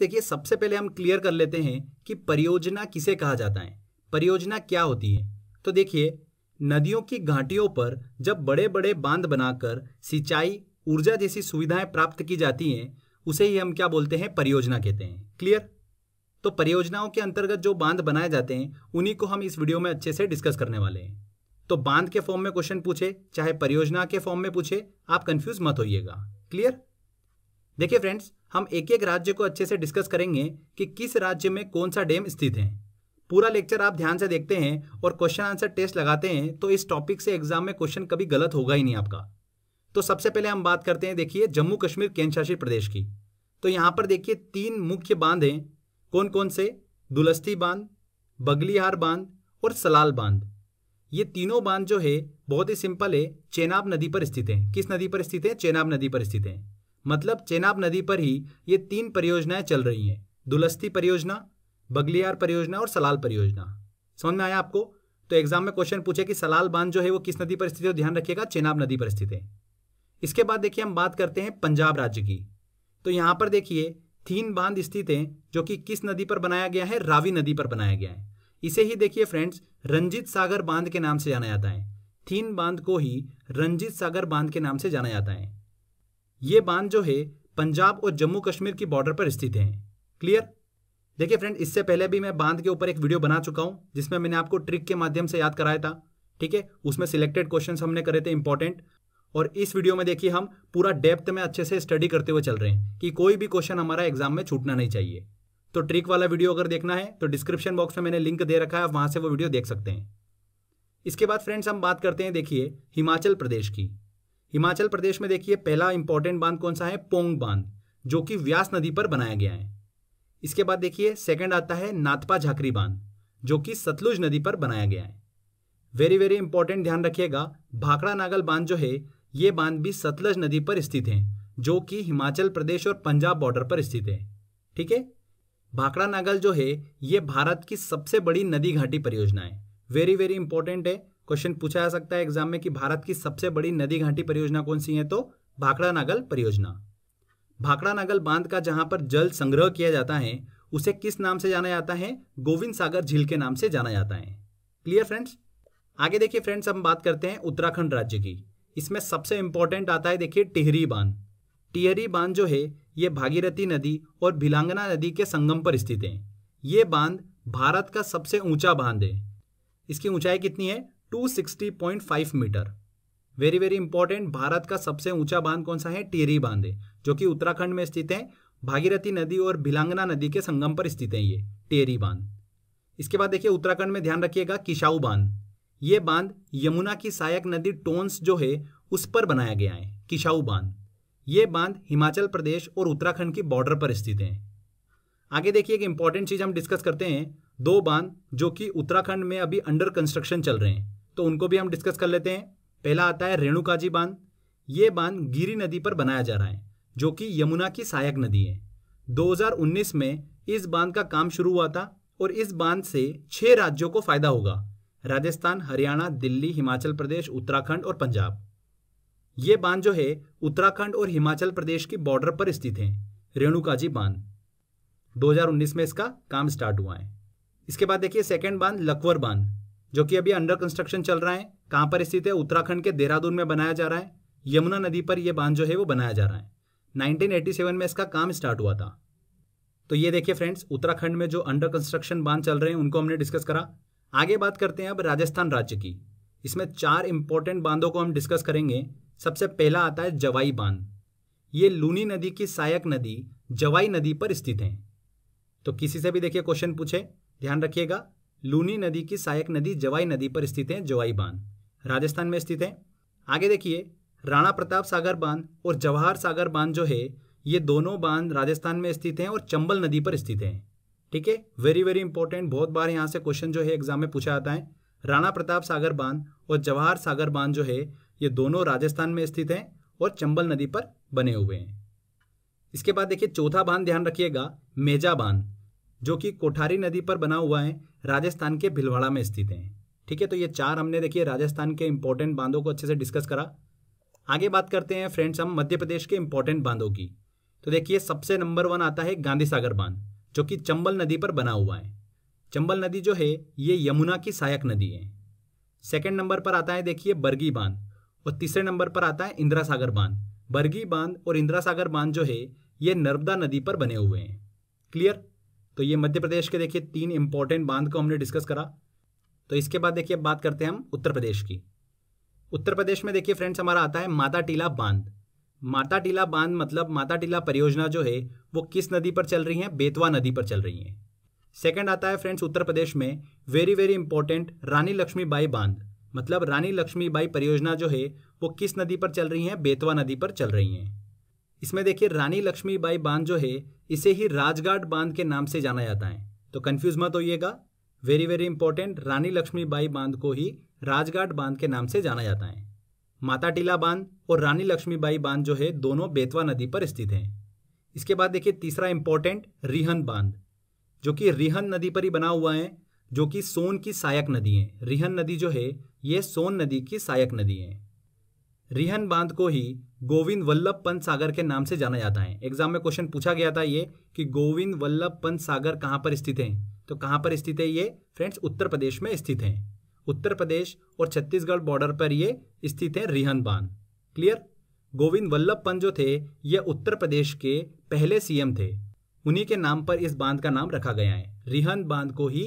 देखिए सबसे पहले हम क्लियर कर लेते हैं कि परियोजना किसे कहा जाता है परियोजना क्या होती है तो देखिए नदियों की घाटियों पर जब बड़े बड़े बांध बनाकर सिंचाई ऊर्जा जैसी सुविधाएं प्राप्त की जाती हैं उसे ही हम क्या बोलते हैं परियोजना कहते हैं क्लियर तो परियोजनाओं के अंतर्गत जो बांध बनाए जाते हैं उन्हीं को हम इस वीडियो में अच्छे से डिस्कस करने वाले हैं तो बांध के फॉर्म में क्वेश्चन पूछे चाहे परियोजना के फॉर्म में पूछे आप कंफ्यूज मत होइएगा क्लियर देखिए फ्रेंड्स हम एक एक राज्य को अच्छे से डिस्कस करेंगे कि किस राज्य में कौन सा डैम स्थित है पूरा लेक्चर आप ध्यान से देखते हैं और क्वेश्चन आंसर टेस्ट लगाते हैं तो इस टॉपिक से एग्जाम में क्वेश्चन कभी गलत होगा ही नहीं आपका तो सबसे पहले हम बात करते हैं देखिए जम्मू कश्मीर केंद्रशासित प्रदेश की तो यहाँ पर देखिए तीन मुख्य बांध हैं कौन कौन से दुलस्ती बांध बगलिहार बांध और सलाल बांध ये तीनों बांध जो है बहुत ही सिंपल है चेनाब नदी पर स्थित है किस नदी पर स्थित है चेनाब नदी पर स्थित है मतलब चेनाब नदी पर ही ये तीन परियोजनाएं चल रही हैं दुलस्ती परियोजना बगलियार परियोजना और सलाल परियोजना समझ में आया आपको तो एग्जाम में क्वेश्चन पूछे कि सलाल बांध जो है वो किस नदी पर स्थित है ध्यान रखिएगा चेनाब नदी पर स्थित है इसके बाद देखिए हम बात करते हैं पंजाब राज्य की तो यहाँ पर देखिए थीन बांध स्थित है जो कि किस नदी पर बनाया गया है रावी नदी पर बनाया गया है इसे ही देखिए फ्रेंड्स रंजित सागर बांध के नाम से जाना जाता है थीन बांध को ही रंजित सागर बांध के नाम से जाना जाता है ये बांध जो है पंजाब और जम्मू कश्मीर की बॉर्डर पर स्थित हैं क्लियर देखिए फ्रेंड इससे पहले भी मैं बांध के ऊपर एक वीडियो बना चुका हूं जिसमें मैंने आपको ट्रिक के माध्यम से याद कराया था ठीक है उसमें सिलेक्टेड क्वेश्चन हमने करे थे इंपॉर्टेंट और इस वीडियो में देखिए हम पूरा डेप्थ में अच्छे से स्टडी करते हुए चल रहे हैं कि कोई भी क्वेश्चन हमारा एग्जाम में छूटना नहीं चाहिए तो ट्रिक वाला वीडियो अगर देखना है तो डिस्क्रिप्शन बॉक्स में मैंने लिंक दे रखा है वहां से वो वीडियो देख सकते हैं इसके बाद फ्रेंड्स हम बात करते हैं देखिए हिमाचल प्रदेश की हिमाचल प्रदेश में देखिए पहला इंपॉर्टेंट बांध कौन सा है पोंग बांध जो कि व्यास नदी पर बनाया गया है इसके बाद देखिए सेकंड आता है नाथपा झाकरी बांध जो कि सतलुज नदी पर बनाया गया है वेरी वेरी इंपॉर्टेंट ध्यान रखिएगा भाखड़ा नागल बांध जो है ये बांध भी सतलज नदी पर स्थित है जो कि हिमाचल प्रदेश और पंजाब बॉर्डर पर स्थित है ठीक है भाखड़ा नागल जो है ये भारत की सबसे बड़ी नदी घाटी परियोजना है वेरी वेरी इंपॉर्टेंट है क्वेश्चन पूछा जा सकता है एग्जाम में कि भारत की सबसे बड़ी नदी घाटी परियोजना कौन सी है तो भाखड़ा नागल परियोजना भाखड़ा नागल बांध का जहां पर जल संग्रह किया जाता है उसे किस नाम से जाना जाता है गोविंद सागर झील के नाम से जाना जाता है क्लियर फ्रेंड्स आगे देखिए फ्रेंड्स हम बात करते हैं उत्तराखंड राज्य की इसमें सबसे इंपॉर्टेंट आता है देखिए टिहरी बांध टिहरी बांध जो है ये भागीरथी नदी और भिलांगना नदी के संगम पर स्थित है ये बांध भारत का सबसे ऊंचा बांध है इसकी ऊंचाई कितनी है 260.5 metre very very important Bharat का सबसे ऊंचा बांध कौन सा है टेरी बांध जो कि उत्तराखंड में स्थित है भागीरथी नदी और भिलांगना नदी के संगम पर स्थित है ये टेरी बांध इसके बाद देखिए उत्तराखंड में ध्यान रखिएगा किशाऊ बांध ये बांध यमुना की सहायक नदी टोन्स जो है उस पर बनाया गया है किशाऊ बांध ये बांध हिमाचल प्रदेश और उत्तराखंड की बॉर्डर पर स्थित है आगे देखिए एक इंपॉर्टेंट चीज़ हम डिस्कस करते हैं दो बांध जो कि उत्तराखंड में अभी अंडर कंस्ट्रक्शन चल रहे हैं तो उनको भी हम डिस्कस कर लेते हैं पहला आता है रेणुकाजी बांध ये बांध गिरी नदी पर बनाया जा रहा है जो कि यमुना की सहायक नदी है 2019 में इस बांध का काम शुरू हुआ था और इस बांध से छह राज्यों को फायदा होगा राजस्थान हरियाणा दिल्ली हिमाचल प्रदेश उत्तराखंड और पंजाब ये बांध जो है उत्तराखंड और हिमाचल प्रदेश की बॉर्डर पर स्थित है रेणुकाजी बांध 2019 में इसका काम स्टार्ट हुआ है इसके बाद देखिए सेकेंड बांध लकवर बांध जो कि अभी अंडर कंस्ट्रक्शन चल रहा है कहां पर स्थित है उत्तराखंड के देहरादून में बनाया जा रहा है यमुना नदी पर यह बांध जो है वो बनाया जा रहा है 1987 में इसका काम स्टार्ट हुआ था तो ये देखिए फ्रेंड्स उत्तराखंड में जो अंडर कंस्ट्रक्शन बांध चल रहे हैं उनको हमने डिस्कस करा आगे बात करते हैं अब राजस्थान राज्य की इसमें चार इंपॉर्टेंट बांधों को हम डिस्कस करेंगे सबसे पहला आता है जवाई बांध ये लूनी नदी की सहायक नदी जवाई नदी पर स्थित है तो किसी से भी देखिए क्वेश्चन पूछे ध्यान रखिएगा लूनी नदी की सहायक नदी जवाई नदी पर स्थित है जवाई बांध राजस्थान में स्थित है आगे देखिए राणा प्रताप सागर बांध और जवाहर सागर बांध जो है ये दोनों बांध राजस्थान में स्थित हैं और चंबल नदी पर स्थित हैं ठीक है वेरी वेरी इंपॉर्टेंट बहुत बार यहाँ से क्वेश्चन जो है एग्जाम में पूछा जाता है राणा प्रताप सागर बांध और जवाहर सागर बांध जो है ये दोनों राजस्थान में स्थित हैं और चंबल नदी पर बने हुए हैं इसके बाद देखिए चौथा बांध ध्यान रखिएगा मेजा बांध जो कि कोठारी नदी पर बना हुआ है राजस्थान के भिलवाड़ा में स्थित है ठीक है तो ये चार हमने देखिए राजस्थान के इंपॉर्टेंट बांधों को अच्छे से डिस्कस करा आगे बात करते हैं फ्रेंड्स हम मध्य प्रदेश के इंपॉर्टेंट बांधों की तो देखिए सबसे नंबर वन आता है गांधी सागर बांध जो कि चंबल नदी पर बना हुआ है चंबल नदी जो है ये यमुना की सहायक नदी है सेकेंड नंबर पर आता है देखिए बरगी बांध और तीसरे नंबर पर आता है इंदिरा सागर बांध बरगी बांध और इंदिरा सागर बांध जो है ये नर्मदा नदी पर बने हुए हैं क्लियर तो ये मध्य प्रदेश के देखिए तीन इंपॉर्टेंट बांध को हमने डिस्कस करा तो इसके बाद देखिए बात करते हैं हम उत्तर प्रदेश की उत्तर प्रदेश में देखिए फ्रेंड्स हमारा आता है माता टीला बांध माता टीला बांध मतलब माता टीला परियोजना जो है वो किस नदी पर चल रही है बेतवा नदी पर चल रही है सेकंड आता है फ्रेंड्स उत्तर प्रदेश में very very important Rani Laxmibai बांध मतलब रानी लक्ष्मीबाई परियोजना जो है वो किस नदी पर चल रही है बेतवा नदी पर चल रही है इसमें देखिए रानी लक्ष्मीबाई बांध जो है इसे ही राजघाट बांध के नाम से जाना जाता है तो कंफ्यूज मत होइएगा very very important Rani Laxmibai बांध को ही राजघाट बांध के नाम से जाना जाता है माता टीला बांध और रानी लक्ष्मीबाई बांध जो है दोनों बेतवा नदी पर स्थित हैं इसके बाद देखिए तीसरा इंपॉर्टेंट रिहन बांध जो कि रिहन नदी पर ही बना हुआ है जो कि सोन की सहायक नदी है रिहन नदी जो है ये सोन नदी की सहायक नदी है रिहन बांध को ही गोविंद वल्लभ पंत सागर के नाम से जाना जाता है एग्जाम में क्वेश्चन पूछा गया था ये कि गोविंद वल्लभ पंत सागर कहाँ पर स्थित है तो कहाँ पर स्थित है ये फ्रेंड्स उत्तर प्रदेश में स्थित है उत्तर प्रदेश और छत्तीसगढ़ बॉर्डर पर ये स्थित है रिहन बांध क्लियर गोविंद वल्लभ पंत जो थे ये उत्तर प्रदेश के पहले सीएम थे उन्हीं के नाम पर इस बांध का नाम रखा गया है रिहन बांध को ही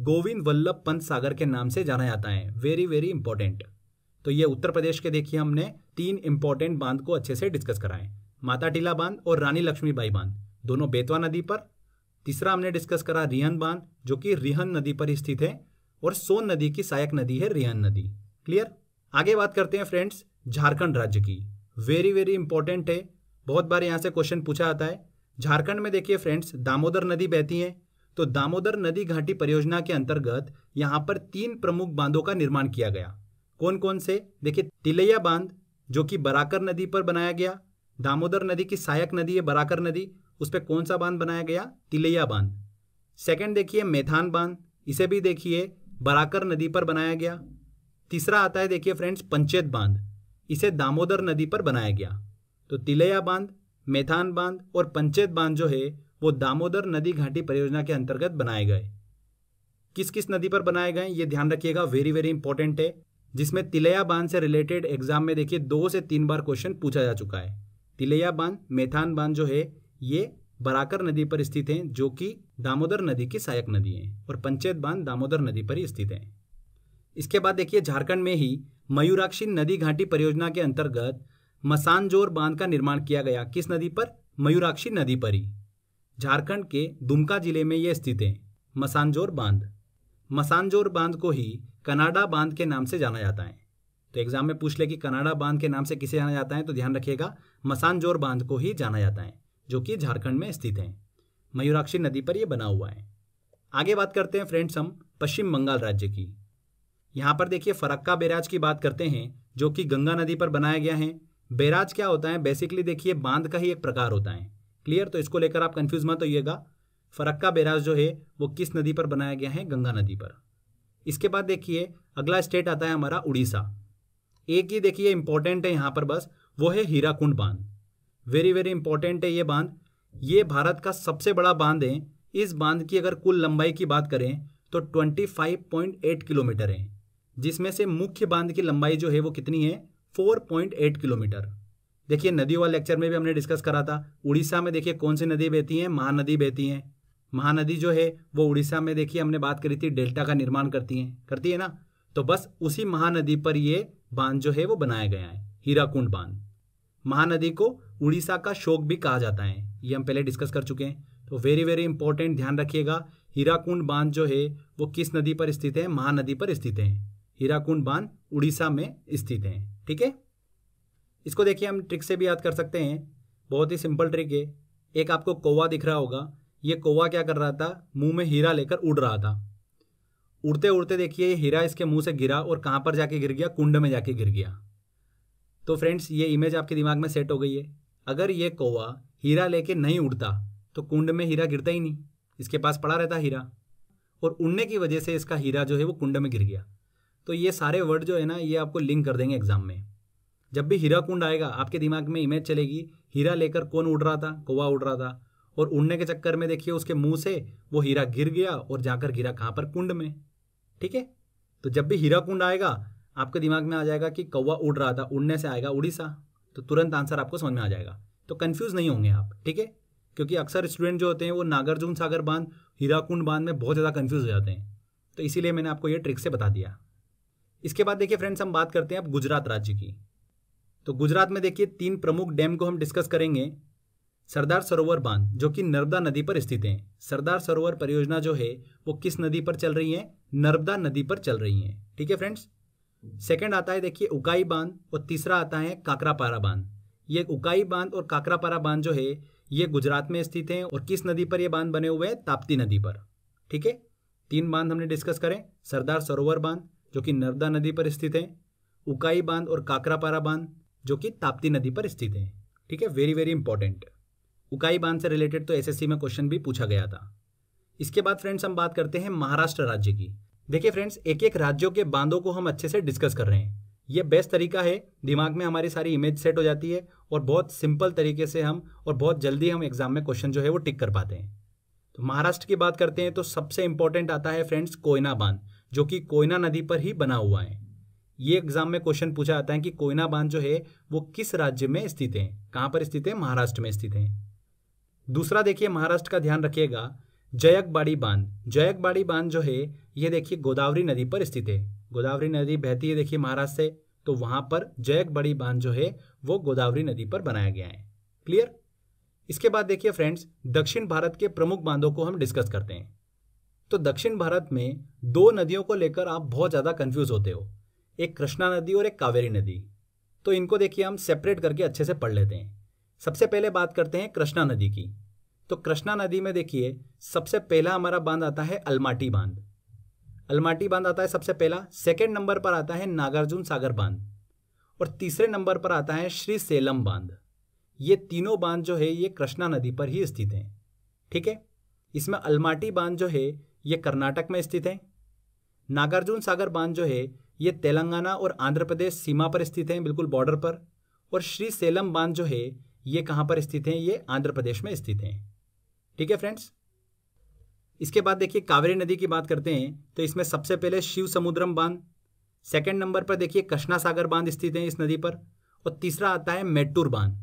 गोविंद वल्लभ पंत सागर के नाम से जाना जाता है वेरी वेरी इंपॉर्टेंट तो ये उत्तर प्रदेश के देखिए हमने तीन इंपॉर्टेंट बांध को अच्छे से डिस्कस कराएं माता टीला बांध और रानी लक्ष्मीबाई बांध दोनों बेतवा नदी पर तीसरा हमने डिस्कस करा रिहन बांध जो कि रिहन नदी पर स्थित है और सोन नदी की सहायक नदी है रिहन नदी क्लियर आगे बात करते हैं फ्रेंड्स झारखंड राज्य की वेरी वेरी इंपॉर्टेंट है बहुत बार यहाँ से क्वेश्चन पूछा आता है झारखंड में देखिए फ्रेंड्स दामोदर नदी बहती है तो दामोदर नदी घाटी परियोजना के अंतर्गत यहाँ पर तीन प्रमुख बांधों का निर्माण किया गया कौन कौन से देखिए तिलैया बांध जो कि बराकर नदी पर बनाया गया दामोदर नदी की सहायक नदी है बराकर नदी उस पर कौन सा बांध बनाया गया तिलैया बांध सेकंड देखिए मेथान बांध इसे भी देखिए बराकर नदी पर बनाया गया तीसरा आता है देखिए फ्रेंड्स पंचेत बांध इसे दामोदर नदी पर बनाया गया तो तिलैया बांध मेथान बांध और पंचेत बांध जो है वो दामोदर नदी घाटी परियोजना के अंतर्गत बनाए गए किस किस नदी पर बनाए गए ये ध्यान रखिएगा वेरी वेरी इंपॉर्टेंट है जिसमें तिलैया बांध से रिलेटेड एग्जाम में देखिए दो से तीन बार क्वेश्चन पूछा जा चुका है तिलैया बांध मेथान बांध जो है ये बराकर नदी पर स्थित हैं जो कि दामोदर नदी की सहायक नदी है और पंचायत बांध दामोदर नदी पर ही स्थित है इसके बाद देखिए झारखंड में ही मयूराक्षी नदी घाटी परियोजना के अंतर्गत मसानजोर बांध का निर्माण किया गया किस नदी पर मयूराक्षी नदी पर ही झारखंड के दुमका जिले में यह स्थित है मसानजोर बांध मसानजोर बांध को ही कनाडा बांध के नाम से जाना जाता है तो एग्जाम में पूछ ले कि कनाडा बांध के नाम से किसे जाना जाता है तो ध्यान रखिएगा मसानजोर बांध को ही जाना जाता है जो कि झारखंड में स्थित है मयूराक्षी नदी पर यह बना हुआ है आगे बात करते हैं फ्रेंड्स हम पश्चिम बंगाल राज्य की यहाँ पर देखिए फरक्का बैराज की बात करते हैं जो कि गंगा नदी पर बनाया गया है बैराज क्या होता है बेसिकली देखिए बांध का ही एक प्रकार होता है क्लियर तो इसको लेकर आप कन्फ्यूज मत होइएगा फरक्का बैराज जो है वो किस नदी पर बनाया गया है गंगा नदी पर इसके बाद देखिए अगला स्टेट आता है हमारा उड़ीसा एक ही देखिए इंपॉर्टेंट है यहाँ पर बस वो है हीराकुंड बांध वेरी वेरी इंपॉर्टेंट है ये बांध ये भारत का सबसे बड़ा बांध है इस बांध की अगर कुल लंबाई की बात करें तो 25.8 किलोमीटर है जिसमें से मुख्य बांध की लंबाई जो है वो कितनी है 4.8 किलोमीटर देखिए नदियों वाले लेक्चर में भी हमने डिस्कस करा था उड़ीसा में देखिए कौन सी नदी बहती हैं महानदी बहती हैं महानदी जो है वो उड़ीसा में देखिए हमने बात करी थी डेल्टा का निर्माण करती है करती है ना तो बस उसी महानदी पर ये बांध जो है वो बनाया गया है हीराकुंड बांध महानदी को उड़ीसा का शोक भी कहा जाता है ये हम पहले डिस्कस कर चुके हैं तो वेरी वेरी इंपॉर्टेंट ध्यान रखिएगा हीराकुंड बांध जो है वो किस नदी पर स्थित है महानदी पर स्थित है हीराकुंड बांध उड़ीसा में स्थित है ठीक है इसको देखिए हम ट्रिक से भी याद कर सकते हैं बहुत ही सिंपल ट्रिक है एक आपको कोवा दिख रहा होगा ये कौवा क्या कर रहा था मुंह में हीरा लेकर उड़ रहा था उड़ते उड़ते देखिए ये हीरा इसके मुंह से गिरा और कहाँ पर जाके गिर गया कुंड में जाके गिर गया तो फ्रेंड्स ये इमेज आपके दिमाग में सेट हो गई है अगर ये कौवा हीरा लेके नहीं उड़ता तो कुंड में हीरा गिरता ही नहीं इसके पास पड़ा रहता हीरा और उड़ने की वजह से इसका हीरा जो है वो कुंड में गिर गया तो ये सारे वर्ड जो है ना ये आपको लिंक कर देंगे एग्जाम में जब भी हीरा कुंड आएगा आपके दिमाग में इमेज चलेगी हीरा लेकर कौन उड़ रहा था कौवा उड़ रहा था और उड़ने के चक्कर में देखिए उसके मुंह से वो हीरा गिर गया और जाकर गिरा कहाँ पर कुंड में ठीक है तो जब भी हीरा कुंड आएगा आपके दिमाग में आ जाएगा कि कौवा उड़ रहा था उड़ने से आएगा उड़ीसा तो तुरंत आंसर आपको समझ में आ जाएगा तो कन्फ्यूज़ नहीं होंगे आप ठीक है क्योंकि अक्सर स्टूडेंट जो होते हैं वो नागार्जुन सागर बांध हीराकुंड बांध में बहुत ज़्यादा कन्फ्यूज़ हो जाते हैं तो इसीलिए मैंने आपको ये ट्रिक से बता दिया इसके बाद देखिए फ्रेंड्स हम बात करते हैं अब गुजरात राज्य की तो गुजरात में देखिए तीन प्रमुख डैम को हम डिस्कस करेंगे सरदार सरोवर बांध जो कि नर्मदा नदी पर स्थित है सरदार सरोवर परियोजना जो है वो किस नदी पर चल रही है नर्मदा नदी पर चल रही है ठीक है फ्रेंड्स सेकेंड आता है देखिए उकाई बांध और तीसरा आता है काकरापारा बांध ये उकाई बांध और काकरापारा बांध जो है ये गुजरात में स्थित है और किस नदी पर ये बांध बने हुए हैं ताप्ती नदी पर ठीक है तीन बांध हमने डिस्कस करें सरदार सरोवर बांध जो कि नर्मदा नदी पर स्थित है उकाई बांध और काकरापारा बांध जो कि ताप्ती नदी पर स्थित है ठीक है वेरी वेरी इंपॉर्टेंट उकाई बांध से रिलेटेड तो एसएससी में क्वेश्चन भी पूछा गया था इसके बाद फ्रेंड्स हम बात करते हैं महाराष्ट्र राज्य की देखिए फ्रेंड्स एक एक राज्यों के बांधों को हम अच्छे से डिस्कस कर रहे हैं ये बेस्ट तरीका है दिमाग में हमारी सारी इमेज सेट हो जाती है और बहुत सिंपल तरीके से हम और बहुत जल्दी हम एग्जाम में क्वेश्चन जो है वो टिक कर पाते हैं तो महाराष्ट्र की बात करते हैं तो सबसे इंपॉर्टेंट आता है फ्रेंड्स कोयना बांध जो कि कोयना नदी पर ही बना हुआ है ये एग्जाम में क्वेश्चन पूछा जाता है कि कोयना बांध जो है वो किस राज्य में स्थित है कहां पर स्थित है महाराष्ट्र में स्थित है दूसरा देखिए महाराष्ट्र का ध्यान रखिएगा जयकबाड़ी बांध जयकबाड़ी बांध जो है ये देखिए गोदावरी नदी पर स्थित है गोदावरी नदी बहती है देखिए महाराष्ट्र से तो वहाँ पर जयकबाड़ी बांध जो है वो गोदावरी नदी पर बनाया गया है क्लियर इसके बाद देखिए फ्रेंड्स दक्षिण भारत के प्रमुख बांधों को हम डिस्कस करते हैं तो दक्षिण भारत में दो नदियों को लेकर आप बहुत ज़्यादा कन्फ्यूज होते हो एक कृष्णा नदी और एक कावेरी नदी तो इनको देखिए हम सेपरेट करके अच्छे से पढ़ लेते हैं सबसे पहले बात करते हैं कृष्णा नदी की तो कृष्णा नदी में देखिए सबसे पहला हमारा बांध आता है अलमाटी बांध अलमाटी बांध आता है सबसे पहला सेकेंड नंबर पर आता है नागार्जुन सागर बांध और तीसरे नंबर पर आता है श्री सेलम बांध ये तीनों बांध जो है ये कृष्णा नदी पर ही स्थित हैं ठीक है इसमें अलमाटी बांध जो है ये कर्नाटक में स्थित है नागार्जुन सागर बांध जो है ये तेलंगाना और आंध्र प्रदेश सीमा पर स्थित हैं बिल्कुल बॉर्डर पर और श्री सेलम बांध जो है ये कहां पर स्थित हैं ये आंध्र प्रदेश में स्थित हैं ठीक है फ्रेंड्स इसके बाद देखिए कावेरी नदी की बात करते हैं तो इसमें सबसे पहले शिव समुद्रम बांध सेकेंड नंबर पर देखिए कृष्णा सागर बांध स्थित है इस नदी पर और तीसरा आता है मेट्टूर बांध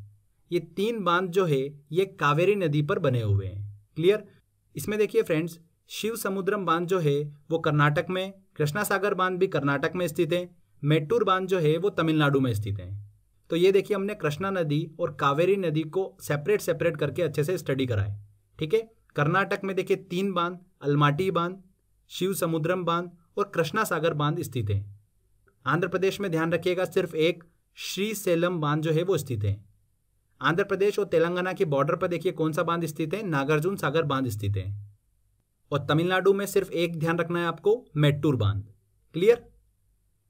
ये तीन बांध जो है ये कावेरी नदी पर बने हुए हैं क्लियर इसमें देखिए फ्रेंड्स शिव समुद्रम बांध जो है वो कर्नाटक में कृष्णा सागर बांध भी कर्नाटक में स्थित है मेट्टूर बांध जो है वो तमिलनाडु में स्थित है तो ये देखिए हमने कृष्णा नदी और कावेरी नदी को सेपरेट सेपरेट करके अच्छे से स्टडी कराए ठीक है कर्नाटक में देखिए तीन बांध अलमाटी बांध शिव समुद्रम बांध और कृष्णा सागर बांध स्थित हैं आंध्र प्रदेश में ध्यान रखिएगा सिर्फ एक श्री सेलम बांध जो है वो स्थित है आंध्र प्रदेश और तेलंगाना के बॉर्डर पर देखिए कौन सा बांध स्थित है नागार्जुन सागर बांध स्थित है और तमिलनाडु में सिर्फ एक ध्यान रखना है आपको मेट्टूर बांध क्लियर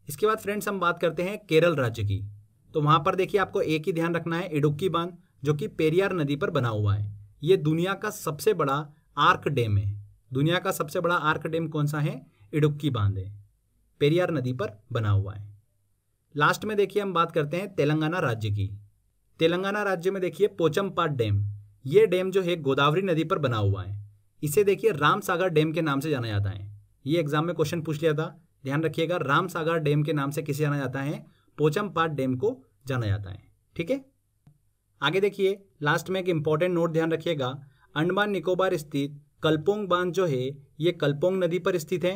इसके बाद फ्रेंड्स हम बात करते हैं केरल राज्य की तो वहां पर देखिए आपको एक ही ध्यान रखना है इडुक्की बांध जो कि पेरियार नदी पर बना हुआ है ये दुनिया का सबसे बड़ा आर्क डैम है दुनिया का सबसे बड़ा आर्क डैम कौन सा है इडुक्की बांध है पेरियार नदी पर बना हुआ है लास्ट में देखिए हम बात करते हैं तेलंगाना राज्य की तेलंगाना राज्य में देखिए पोचमपाट डैम ये डैम जो है गोदावरी नदी पर बना हुआ है इसे देखिए राम सागर डैम के नाम से जाना जाता है ये एग्जाम में क्वेश्चन पूछ लिया था ध्यान रखिएगा राम सागर डैम के नाम से किसे जाना जाता है पोचमपाट डैम को जाना जाता है ठीक है आगे देखिए लास्ट में एक इंपॉर्टेंट नोट ध्यान रखिएगा अंडमान निकोबार स्थित कल्पोंग बांध जो है ये कल्पोंग नदी पर स्थित है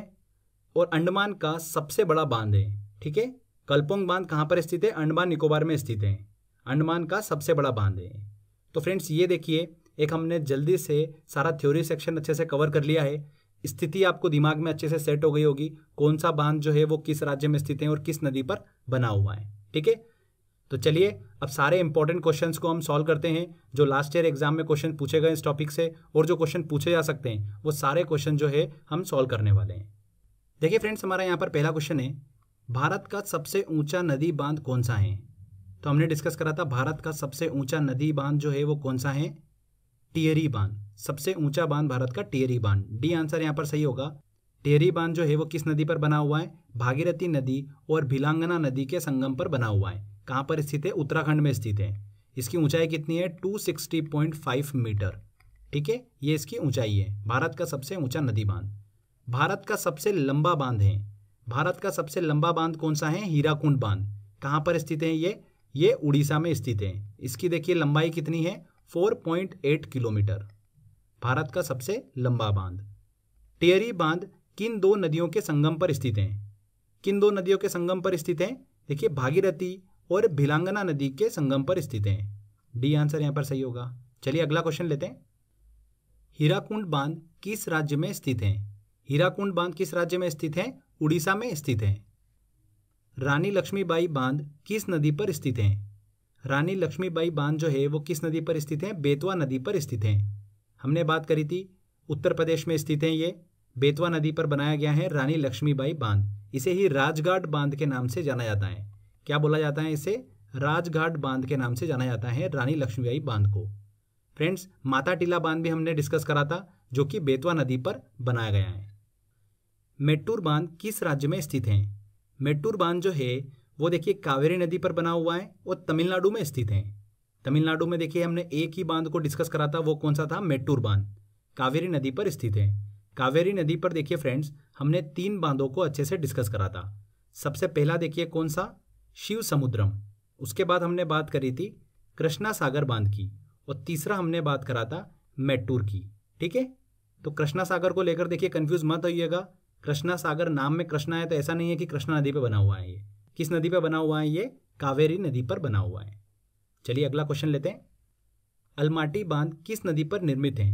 और अंडमान का सबसे बड़ा बांध है ठीक है कल्पोंग बांध कहाँ पर स्थित है अंडमान निकोबार में स्थित है अंडमान का सबसे बड़ा बांध है तो फ्रेंड्स ये देखिए एक हमने जल्दी से सारा थ्योरी सेक्शन अच्छे से कवर कर लिया है स्थिति आपको दिमाग में अच्छे से सेट हो गई होगी कौन सा बांध जो है वो किस राज्य में स्थित है और किस नदी पर बना हुआ है ठीक है तो चलिए अब सारे इंपॉर्टेंट क्वेश्चंस को हम सॉल्व करते हैं जो लास्ट ईयर एग्जाम में क्वेश्चन पूछे गए इस टॉपिक से और जो क्वेश्चन पूछे जा सकते हैं वो सारे क्वेश्चन जो है हम सॉल्व करने वाले हैं देखिए फ्रेंड्स हमारा यहाँ पर पहला क्वेश्चन है भारत का सबसे ऊंचा नदी बांध कौन सा है तो हमने डिस्कस करा था भारत का सबसे ऊंचा नदी बांध जो है वो कौन सा है टियरी बांध सबसे ऊंचा बांध भारत का टियरी बांध डी आंसर यहाँ पर सही होगा टेहरी बांध जो है वो किस नदी पर बना हुआ है भागीरथी नदी और भिलांगना नदी के संगम पर बना हुआ है कहाँ पर स्थित है उत्तराखंड में स्थित है इसकी ऊंचाई कितनी है 260.5 मीटर ठीक है ये इसकी ऊंचाई है भारत का सबसे ऊंचा नदी बांध भारत का सबसे लंबा बांध है भारत का सबसे लंबा बांध कौन सा है हीराकुंड बांध कहाँ पर स्थित है ये ये उड़ीसा में स्थित है इसकी देखिए लंबाई कितनी है 4.8 किलोमीटर भारत का सबसे लंबा बांध टेरी बांध किन दो नदियों के संगम पर स्थित हैं किन दो नदियों के संगम पर स्थित हैं देखिए भागीरथी और भिलांगना नदी के संगम पर स्थित हैं डी आंसर यहाँ पर सही होगा चलिए अगला क्वेश्चन लेते हैं हीराकुंड बांध किस राज्य में स्थित है हीराकुंड बांध किस राज्य में स्थित है उड़ीसा में स्थित है रानी लक्ष्मीबाई बांध किस नदी पर स्थित है रानी लक्ष्मीबाई बांध जो है वो किस नदी पर स्थित है बेतवा नदी पर स्थित है हमने बात करी थी उत्तर प्रदेश में स्थित है ये बेतवा नदी पर बनाया गया है रानी लक्ष्मीबाई बांध इसे ही राजघाट बांध के नाम से जाना जाता है क्या बोला जाता है इसे राजघाट बांध के नाम से जाना जाता है रानी लक्ष्मीबाई बांध को फ्रेंड्स माता टीला बांध भी हमने डिस्कस करा था जो कि बेतवा नदी पर बनाया गया है मेट्टूर बांध किस राज्य में स्थित है मेट्टूर बांध जो है वो देखिए कावेरी नदी पर बना हुआ है और तमिलनाडु में स्थित है तमिलनाडु में देखिए हमने एक ही बांध को डिस्कस करा था वो कौन सा था मेट्टूर बांध कावेरी नदी पर स्थित है कावेरी नदी पर देखिए फ्रेंड्स हमने तीन बांधों को अच्छे से डिस्कस करा था सबसे पहला देखिए कौन सा शिव समुद्रम उसके बाद हमने बात करी थी कृष्णा सागर बांध की और तीसरा हमने बात करा था मेट्टूर की ठीक है तो कृष्णा सागर को लेकर देखिए कन्फ्यूज मत होइएगा कृष्णा सागर नाम में कृष्णा है तो ऐसा नहीं है कि कृष्णा नदी पर बना हुआ है ये किस नदी पर बना हुआ है ये कावेरी नदी पर बना हुआ है चलिए अगला क्वेश्चन लेते हैं अलमाटी बांध किस नदी पर निर्मित है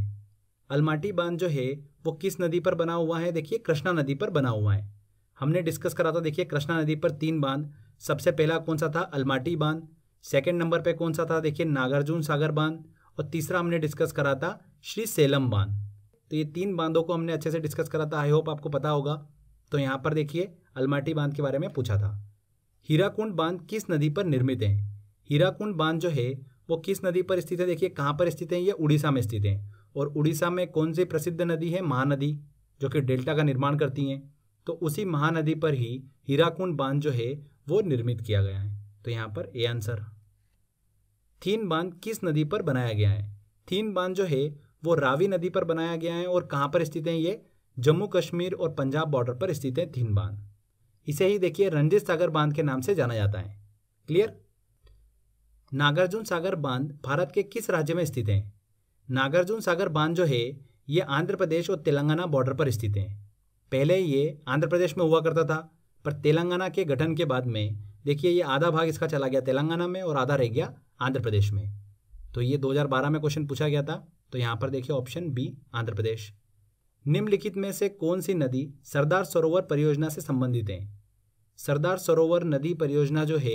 अलमाटी बांध जो है वो किस नदी पर बना हुआ है देखिए कृष्णा नदी पर बना हुआ है हमने डिस्कस करा था देखिए कृष्णा नदी पर तीन बांध सबसे पहला कौन सा था अलमाटी बांध सेकंड नंबर पे कौन सा था देखिए नागार्जुन सागर बांध और तीसरा हमने डिस्कस करा था श्री सेलम बांध तो ये तीन बांधों को हमने अच्छे से डिस्कस करा था आई होप आपको पता होगा तो यहाँ पर देखिए अलमाटी बांध के बारे में पूछा था हीराकुंड बांध किस नदी पर निर्मित है हीराकुंड बांध जो है वो किस नदी पर स्थित है देखिए कहाँ पर स्थित है ये उड़ीसा में स्थित है और उड़ीसा में कौन सी प्रसिद्ध नदी है महानदी जो कि डेल्टा का निर्माण करती हैं तो उसी महानदी पर ही हीराकुंड बांध जो है वो निर्मित किया गया है तो यहाँ पर ए आंसर थीन बांध किस नदी पर बनाया गया है थीन बांध जो है वो रावी नदी पर बनाया गया है और कहाँ पर स्थित है ये जम्मू कश्मीर और पंजाब बॉर्डर पर स्थित है थीन बांध इसे ही देखिए रंजित सागर बांध के नाम से जाना जाता है क्लियर नागार्जुन सागर बांध भारत के किस राज्य में स्थित है नागार्जुन सागर बांध जो है ये आंध्र प्रदेश और तेलंगाना बॉर्डर पर स्थित है पहले ये आंध्र प्रदेश में हुआ करता था पर तेलंगाना के गठन के बाद में देखिए ये आधा भाग इसका चला गया तेलंगाना में और आधा रह गया आंध्र प्रदेश में तो ये 2012 में क्वेश्चन पूछा गया था तो यहाँ पर देखिए ऑप्शन बी आंध्र प्रदेश निम्नलिखित में से कौन सी नदी सरदार सरोवर परियोजना से संबंधित है सरदार सरोवर नदी परियोजना जो है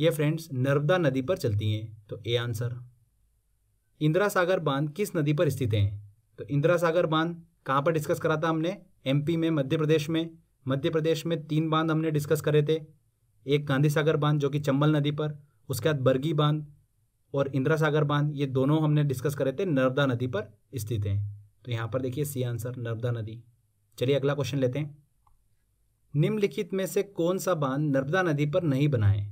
ये फ्रेंड्स नर्मदा नदी पर चलती हैं तो ए आंसर इंदिरा सागर बांध किस नदी पर स्थित हैं तो इंदिरा सागर बांध कहाँ पर डिस्कस करा था हमने एमपी में मध्य प्रदेश में मध्य प्रदेश में तीन बांध हमने डिस्कस करे थे एक गांधी सागर बांध जो कि चंबल नदी पर उसके बाद बरगी बांध और इंदिरा सागर बांध ये दोनों हमने डिस्कस करे थे नर्मदा नदी पर स्थित हैं तो यहाँ पर देखिए सी आंसर नर्मदा नदी चलिए अगला क्वेश्चन लेते हैं निम्नलिखित में से कौन सा बांध नर्मदा नदी पर नहीं बना है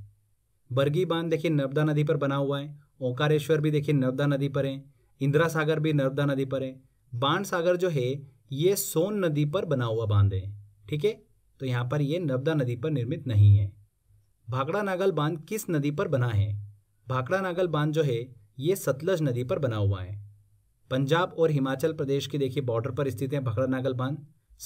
बरगी बांध देखिए नर्मदा नदी पर बना हुआ है ओंकारेश्वर भी देखिए नर्मदा नदी पर है इंदिरा सागर भी नर्मदा नदी पर है बाण सागर जो है ये सोन नदी पर बना हुआ बांध है ठीक है तो यहाँ पर ये नर्मदा नदी पर निर्मित नहीं है भाखड़ा नागल बांध किस नदी पर बना है भाखड़ा नागल बांध जो है ये सतलज नदी पर बना हुआ है पंजाब और हिमाचल प्रदेश की देखिए बॉर्डर पर स्थित है भाखड़ा नागल बांध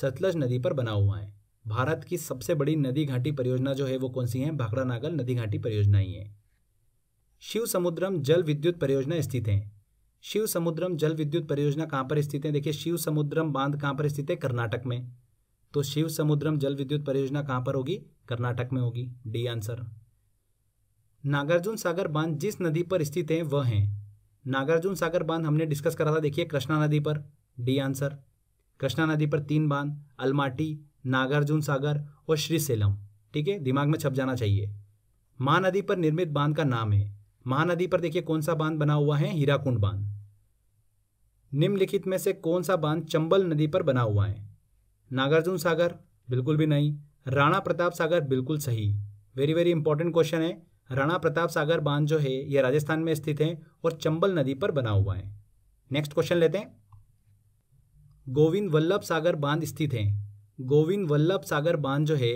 सतलज नदी पर बना हुआ है भारत की सबसे बड़ी नदी घाटी परियोजना जो है वो कौन सी है भाखड़ा नागल नदी घाटी परियोजना ही है शिव समुद्रम जल विद्युत परियोजना स्थित है शिव समुद्रम जल विद्युत परियोजना कहाँ पर स्थित है देखिए शिव समुद्रम बांध कहाँ पर स्थित है कर्नाटक में तो शिव समुद्रम जल विद्युत परियोजना कहाँ पर होगी कर्नाटक में होगी डी आंसर नागार्जुन सागर बांध जिस नदी पर स्थित है वह है नागार्जुन सागर बांध हमने डिस्कस करा था देखिए कृष्णा नदी पर डी आंसर कृष्णा नदी पर तीन बांध अलमाटी नागार्जुन सागर और श्री सेलम ठीक है दिमाग में छप जाना चाहिए महानदी पर निर्मित बांध का नाम है महानदी पर देखिए कौन सा बांध बना हुआ है हीराकुंड बांध निम्नलिखित में से कौन सा बांध चंबल नदी पर बना हुआ है नागार्जुन सागर बिल्कुल भी नहीं राणा प्रताप सागर बिल्कुल सही वेरी वेरी इंपॉर्टेंट क्वेश्चन है राणा प्रताप सागर बांध जो है यह राजस्थान में स्थित है और चंबल नदी पर बना हुआ है नेक्स्ट क्वेश्चन लेते हैं गोविंद वल्लभ सागर बांध स्थित है गोविंद वल्लभ सागर बांध जो है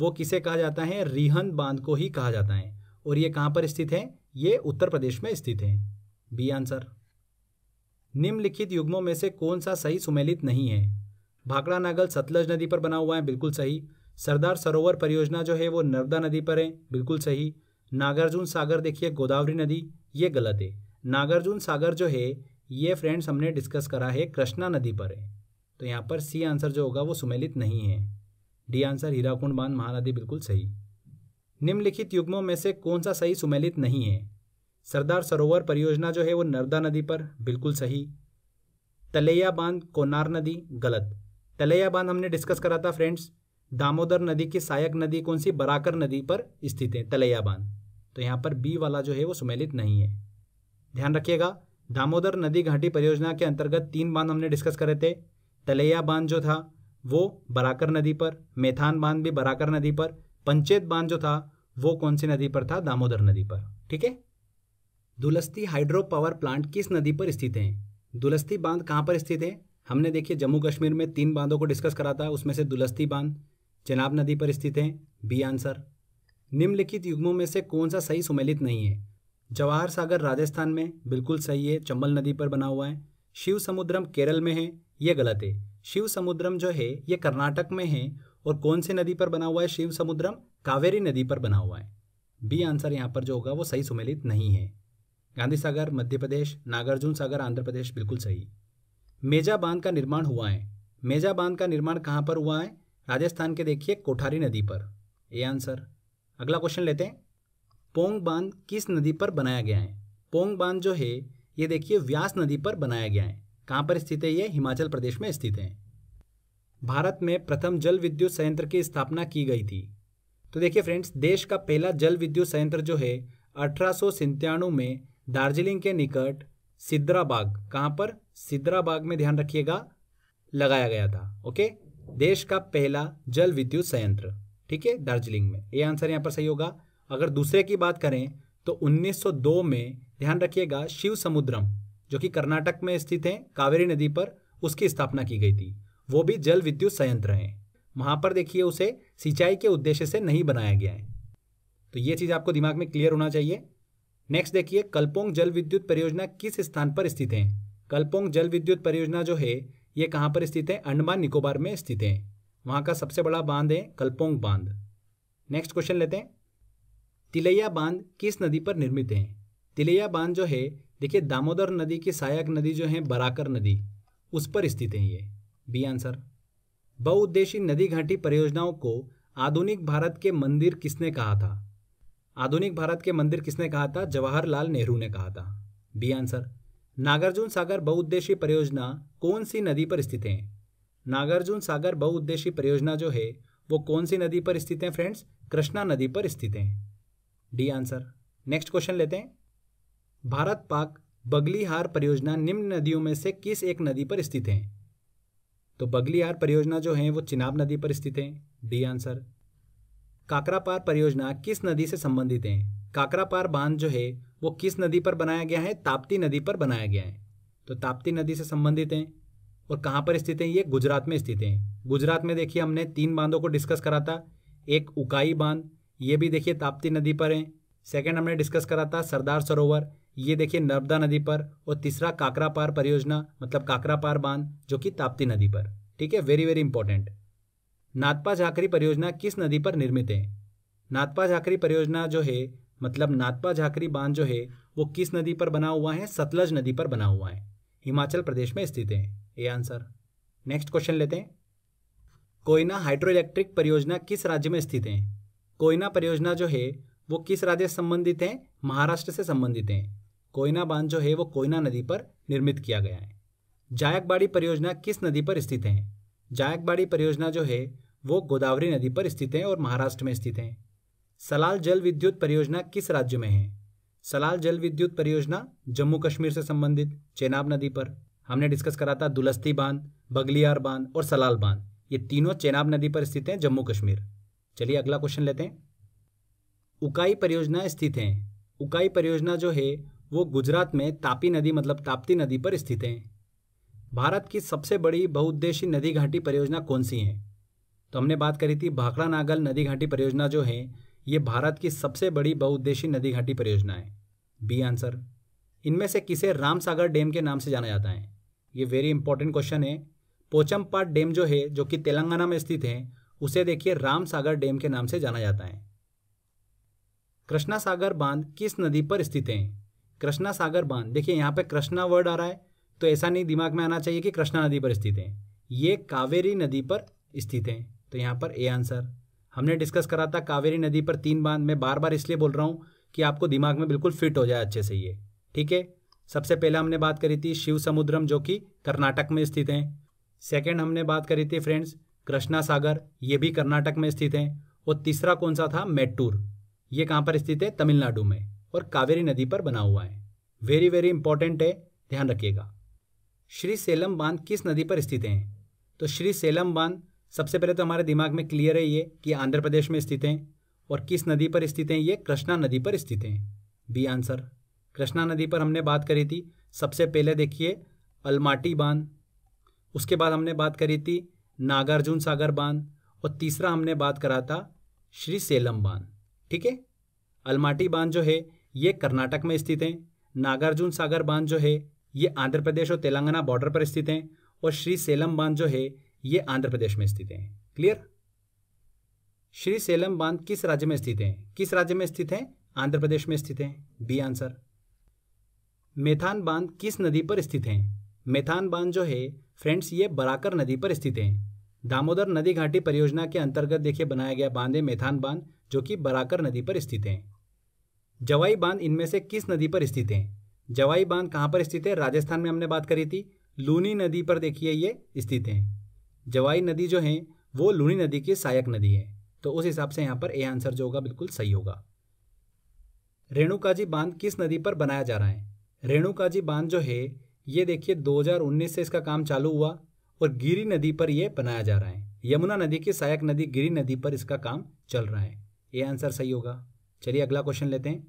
वो किसे कहा जाता है रिहन बांध को ही कहा जाता है और ये कहाँ पर स्थित है ये उत्तर प्रदेश में स्थित है बी आंसर निम्नलिखित युग्मों में से कौन सा सही सुमेलित नहीं है भाकड़ा नागल सतलज नदी पर बना हुआ है बिल्कुल सही सरदार सरोवर परियोजना जो है वो नर्मदा नदी पर है बिल्कुल सही नागार्जुन सागर देखिए गोदावरी नदी ये गलत है नागार्जुन सागर जो है ये फ्रेंड्स हमने डिस्कस करा है कृष्णा नदी पर है तो यहाँ पर सी आंसर जो होगा वो सुमेलित नहीं है डी आंसर हीराकुंड बांध महानदी बिल्कुल सही निम्नलिखित युग्मों में से कौन सा सही सुमेलित नहीं है सरदार सरोवर परियोजना जो है वो नर्मदा नदी पर बिल्कुल सही तलैया बांध कोनार नदी गलत तलैया बांध हमने डिस्कस करा था फ्रेंड्स दामोदर नदी की सहायक नदी कौन सी बराकर नदी पर स्थित है तलैया बांध तो यहाँ पर बी वाला जो है वो सुमेलित नहीं है ध्यान रखिएगा दामोदर नदी घाटी परियोजना के अंतर्गत तीन बांध हमने डिस्कस करे थे तलैया बांध जो था वो बराकर नदी पर मेथान बांध भी बराकर नदी पर पंचेत बांध जो था वो कौन सी नदी पर था दामोदर नदी पर ठीक है दुलस्ती हाइड्रो पावर प्लांट किस नदी पर स्थित है दुलस्ती बांध कहाँ पर स्थित है हमने देखिए जम्मू कश्मीर में तीन बांधों को डिस्कस करा था उसमें से दुलस्ती बांध चनाब नदी पर स्थित है बी आंसर निम्नलिखित युग्मों में से कौन सा सही सुमेलित नहीं है जवाहर सागर राजस्थान में बिल्कुल सही है चंबल नदी पर बना हुआ है शिव समुद्रम केरल में है ये गलत है शिव समुद्रम जो है ये कर्नाटक में है और कौन सी नदी पर बना हुआ है शिव समुद्रम कावेरी नदी पर बना हुआ है बी आंसर यहाँ पर जो होगा वो सही सुमेलित नहीं है गांधी सागर मध्य प्रदेश नागार्जुन सागर आंध्र प्रदेश बिल्कुल सही मेजा बांध का निर्माण हुआ है मेजा बांध का निर्माण कहाँ पर हुआ है राजस्थान के देखिए कोठारी नदी पर ए आंसर अगला क्वेश्चन लेते हैं पोंग बांध किस नदी पर बनाया गया है पोंग बांध जो है ये देखिए व्यास नदी पर बनाया गया है कहाँ पर स्थित है ये हिमाचल प्रदेश में स्थित है भारत में प्रथम जल विद्युत संयंत्र की स्थापना की गई थी तो देखिए फ्रेंड्स देश का पहला जल विद्युत संयंत्र जो है अठारह में दार्जिलिंग के निकट सिद्राबाग कहाँ पर सिद्राबाग में ध्यान रखिएगा लगाया गया था ओके देश का पहला जल विद्युत संयंत्र ठीक है दार्जिलिंग में ये आंसर यहाँ पर सही होगा अगर दूसरे की बात करें तो 1902 में ध्यान रखिएगा शिव समुद्रम जो कि कर्नाटक में स्थित हैं कावेरी नदी पर उसकी स्थापना की गई थी वो भी जल विद्युत संयंत्र हैं वहाँ पर देखिए उसे सिंचाई के उद्देश्य से नहीं बनाया गया है तो ये चीज़ आपको दिमाग में क्लियर होना चाहिए नेक्स्ट देखिए कल्पोंग जल विद्युत परियोजना किस स्थान पर स्थित है कल्पोंग जल विद्युत परियोजना जो है ये कहाँ पर स्थित है अंडमान निकोबार में स्थित है वहाँ का सबसे बड़ा बांध है कल्पोंग बांध नेक्स्ट क्वेश्चन लेते हैं तिलैया बांध किस नदी पर निर्मित है तिलैया बांध जो है देखिए दामोदर नदी की सहायक नदी जो है बराकर नदी उस पर स्थित है ये बी आंसर बहुउद्देशी नदी घाटी परियोजनाओं को आधुनिक भारत के मंदिर किसने कहा था आधुनिक भारत के मंदिर किसने कहा था जवाहरलाल नेहरू ने कहा था बी आंसर नागार्जुन सागर बहुउद्देशी परियोजना कौन सी नदी पर स्थित है नागार्जुन सागर बहुउद्देशी परियोजना जो है वो कौन सी नदी पर स्थित है फ्रेंड्स कृष्णा नदी पर स्थित है डी आंसर नेक्स्ट क्वेश्चन लेते हैं भारत पाक बगलीहार परियोजना निम्न नदियों में से किस एक नदी पर स्थित है तो बगलीहार परियोजना जो है वो चिनाब नदी पर स्थित है डी आंसर काकरापार परियोजना किस नदी से संबंधित है काकरापार बांध जो है वो किस नदी पर बनाया गया है ताप्ती नदी पर बनाया गया है तो ताप्ती नदी से संबंधित है और कहाँ पर स्थित है ये गुजरात में स्थित है गुजरात में देखिए हमने तीन बांधों को डिस्कस करा था एक उकाई बांध ये भी देखिए ताप्ती नदी पर है सेकेंड हमने डिस्कस करा था सरदार सरोवर ये देखिए नर्मदा नदी पर और तीसरा काकरा पार परियोजना मतलब काकरा पार बांध जो कि ताप्ती नदी पर ठीक है very very important Nathpa Jhakri परियोजना किस नदी पर निर्मित है नाथपा झाकरी परियोजना जो है मतलब नाथपा झाकरी बांध जो है वो किस नदी पर बना हुआ है सतलज नदी पर बना हुआ है हिमाचल प्रदेश में स्थित है ये आंसर नेक्स्ट क्वेश्चन लेते हैं कोयना हाइड्रो इलेक्ट्रिक परियोजना किस राज्य में स्थित है कोयना परियोजना जो है वो किस राज्य से संबंधित हैं महाराष्ट्र से संबंधित हैं कोयना बांध जो है वो कोयना नदी पर निर्मित किया गया है जायकबाड़ी परियोजना किस नदी पर स्थित है जायकबाड़ी परियोजना जो है वो गोदावरी नदी पर स्थित है और महाराष्ट्र में स्थित है सलाल जल विद्युत परियोजना किस राज्य में है सलाल जल विद्युत परियोजना जम्मू कश्मीर से संबंधित चेनाब नदी पर हमने डिस्कस करा था दुलस्ती बांध बगलियार बांध और सलाल बांध ये तीनों चेनाब नदी पर स्थित हैं जम्मू कश्मीर चलिए अगला क्वेश्चन लेते हैं उकाई परियोजना स्थित हैं उकाई परियोजना जो है वो गुजरात में तापी नदी मतलब ताप्ती नदी पर स्थित हैं भारत की सबसे बड़ी बहुउद्देशीय नदी घाटी परियोजना कौन सी है तो हमने बात करी थी भाखड़ा नागल नदी घाटी परियोजना जो है ये भारत की सबसे बड़ी बहुउद्देशीय नदी घाटी परियोजना है बी आंसर इनमें से किसे रामसागर डैम के नाम से जाना जाता है ये वेरी इंपॉर्टेंट क्वेश्चन है पोचमपाट डैम जो है जो कि तेलंगाना में स्थित है उसे देखिए रामसागर डैम के नाम से जाना जाता है कृष्णा सागर बांध किस नदी पर स्थित है कृष्णा सागर बांध देखिए यहाँ पे कृष्णा वर्ड आ रहा है तो ऐसा नहीं दिमाग में आना चाहिए कि कृष्णा नदी पर स्थित है ये कावेरी नदी पर स्थित है तो यहाँ पर ए आंसर हमने डिस्कस करा था कावेरी नदी पर तीन बांध मैं बार बार इसलिए बोल रहा हूँ कि आपको दिमाग में बिल्कुल फिट हो जाए अच्छे से ये ठीक है सबसे पहले हमने बात करी थी शिव समुद्रम जो कि कर्नाटक में स्थित हैं सेकेंड हमने बात करी थी फ्रेंड्स कृष्णा सागर ये भी कर्नाटक में स्थित हैं और तीसरा कौन सा था मेट्टूर ये कहाँ पर स्थित है तमिलनाडु में और कावेरी नदी पर बना हुआ है वेरी वेरी इंपॉर्टेंट है ध्यान रखिएगा श्री सेलम बांध किस नदी पर स्थित हैं तो श्री सेलम बांध सबसे पहले तो हमारे दिमाग में क्लियर है ये कि आंध्र प्रदेश में स्थित हैं और किस नदी पर स्थित हैं ये कृष्णा नदी पर स्थित हैं बी आंसर कृष्णा नदी पर हमने बात करी थी सबसे पहले देखिए अलमाटी बांध उसके बाद हमने बात करी थी नागार्जुन सागर बांध और तीसरा हमने बात करा था श्री सेलम बांध ठीक है अलमाटी बांध जो है ये कर्नाटक में स्थित है नागार्जुन सागर बांध जो है ये आंध्र प्रदेश और तेलंगाना बॉर्डर पर स्थित है और श्री सेलम बांध जो है ये आंध्र प्रदेश में स्थित है क्लियर श्री सेलम बांध किस राज्य में स्थित है किस राज्य में स्थित है आंध्र प्रदेश में स्थित है बी आंसर मेथान बांध किस नदी पर स्थित है मेथान बांध जो है फ्रेंड्स ये बराकर नदी पर स्थित है दामोदर नदी घाटी परियोजना के अंतर्गत देखिए बनाया गया बांध है मेथान बांध जो कि बराकर नदी पर स्थित हैं जवाई बांध इनमें से किस नदी पर स्थित हैं जवाई बांध कहाँ पर स्थित है राजस्थान में हमने बात करी थी लूनी नदी पर देखिए ये स्थित हैं जवाई नदी जो है वो लूनी नदी की सहायक नदी है तो उस हिसाब से यहाँ पर ए आंसर जो होगा बिल्कुल सही होगा रेणुकाजी बांध किस नदी पर बनाया जा रहा है रेणुकाजी बांध जो है ये देखिए 2019 से इसका काम चालू हुआ और गिरी नदी पर यह बनाया जा रहा है यमुना नदी की सहायक नदी गिरी नदी पर इसका काम चल रहा है ये आंसर सही होगा चलिए अगला क्वेश्चन लेते हैं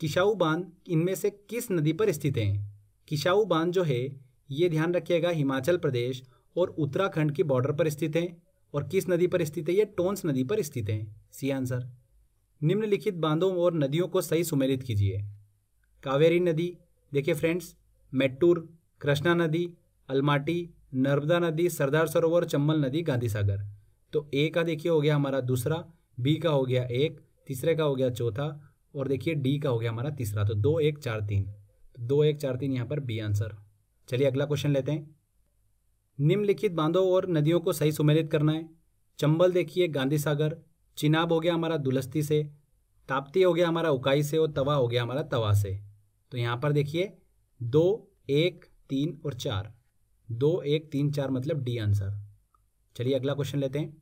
किशाऊ बांध इनमें से किस नदी पर स्थित हैं किशाऊ बांध जो है ये ध्यान रखिएगा हिमाचल प्रदेश और उत्तराखंड की बॉर्डर पर स्थित हैं और किस नदी पर स्थित है ये टोन्स नदी पर स्थित हैं सी आंसर निम्नलिखित बांधों और नदियों को सही सुमेलित कीजिए कावेरी नदी देखिए फ्रेंड्स मेट्टूर कृष्णा नदी अलमाटी नर्मदा नदी सरदार सरोवर चंबल नदी गांधी सागर तो ए का देखिए हो गया हमारा दूसरा बी का हो गया एक तीसरे का हो गया चौथा और देखिए डी का हो गया हमारा तीसरा तो दो एक चार तीन तो दो एक चार तीन यहाँ पर बी आंसर चलिए अगला क्वेश्चन लेते हैं निम्नलिखित बांधों और नदियों को सही सुमेलित करना है चंबल देखिए गांधी सागर चिनाब हो गया हमारा दुलस्ती से ताप्ती हो गया हमारा उकाई से और तवा हो गया हमारा तवा से तो यहाँ पर देखिए दो एक तीन और चार दो एक तीन चार मतलब डी आंसर चलिए अगला क्वेश्चन लेते हैं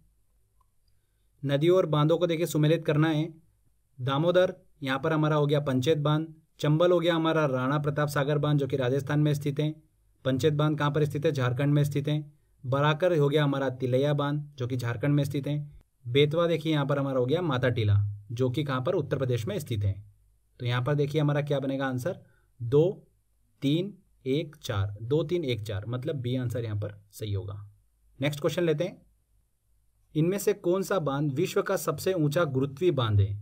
नदियों और बांधों को देखिए सुमेलित करना है दामोदर यहाँ पर हमारा हो गया पंचेत बांध चंबल हो गया हमारा राणा प्रताप सागर बांध जो कि राजस्थान में स्थित है पंचेत बांध कहाँ पर स्थित है झारखंड में स्थित है बराकर हो गया हमारा तिलैया बांध जो कि झारखंड में स्थित है बेतवा देखिए यहाँ पर हमारा हो गया माता टीला जो कि कहाँ पर उत्तर प्रदेश में स्थित है तो यहाँ पर देखिए हमारा क्या बनेगा आंसर दो तीन एक चार दो तीन एक चार मतलब बी आंसर यहाँ पर सही होगा नेक्स्ट क्वेश्चन लेते हैं इनमें से कौन सा बांध विश्व का सबसे ऊंचा गुरुत्वीय बांध है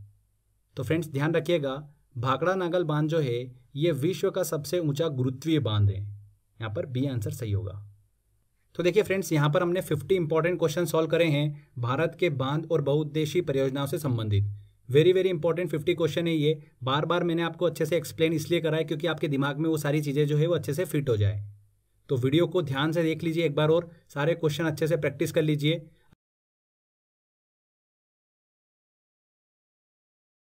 तो फ्रेंड्स ध्यान रखिएगा भाखड़ा नागल बांध जो है ये विश्व का सबसे ऊंचा गुरुत्वीय बांध है यहाँ पर बी आंसर सही होगा तो देखिए फ्रेंड्स यहाँ पर हमने 50 इंपॉर्टेंट क्वेश्चन सॉल्व करे हैं भारत के बांध और बहुउद्देशी परियोजनाओं से संबंधित very very important fifty question है ये बार बार मैंने आपको अच्छे से एक्सप्लेन इसलिए करा है क्योंकि आपके दिमाग में वो सारी चीज़ें जो है वो अच्छे से फिट हो जाए तो वीडियो को ध्यान से देख लीजिए एक बार और सारे क्वेश्चन अच्छे से प्रैक्टिस कर लीजिए